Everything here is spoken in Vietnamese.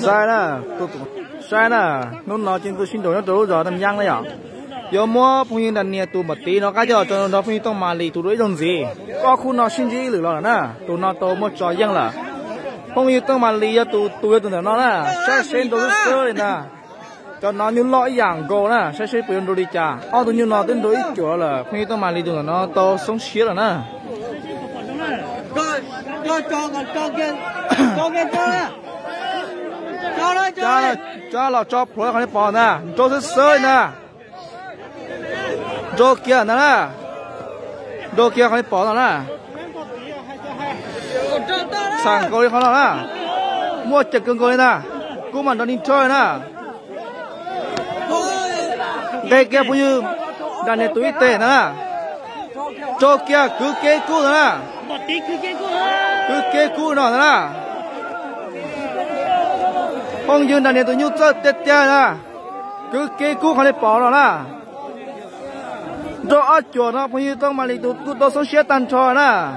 sai nè sai nè nó nói trên tôi xin đổi nó trấu rồi làm nhang đấy à giờ mua phong nhiên đàn nè tụ một tí nó cái giờ cho nó phong nhiên tông mà lì tụ đối đồng gì có khu nó xin gì lử lo nè tụ nó tụ một trò giang là phong nhiên tông mà lì giờ tụ tụ tụ nó nè chắc xin đồ sơ này nè cho nó như lõi dạng gồ nè sẽ sẽ bùn đồ đi chà ô tụ như nó đến đối chỗ là phong nhiên tông mà lì tụ nó tụ sống xía là nè cho cho cho cho kia cho kia cho cho cho là cho pro không bỏ nè cho thứ sơ nè cho kia nè nè cho kia không bỏ nè sang cô đi không nè mua chật cưng cô nè cô mà nó đi chơi nè đây kia bây giờ đàn này túi tệ nè cho kia cứ kế cú nè cứ kế cú nè phong vâng, dương đàn này tôi nhúc rất tết tia nè cứ kê cú để bỏ rồi nè đó ở chùa nó phong dương tôi mà lịch tụt tụt đó số xe tan trò nè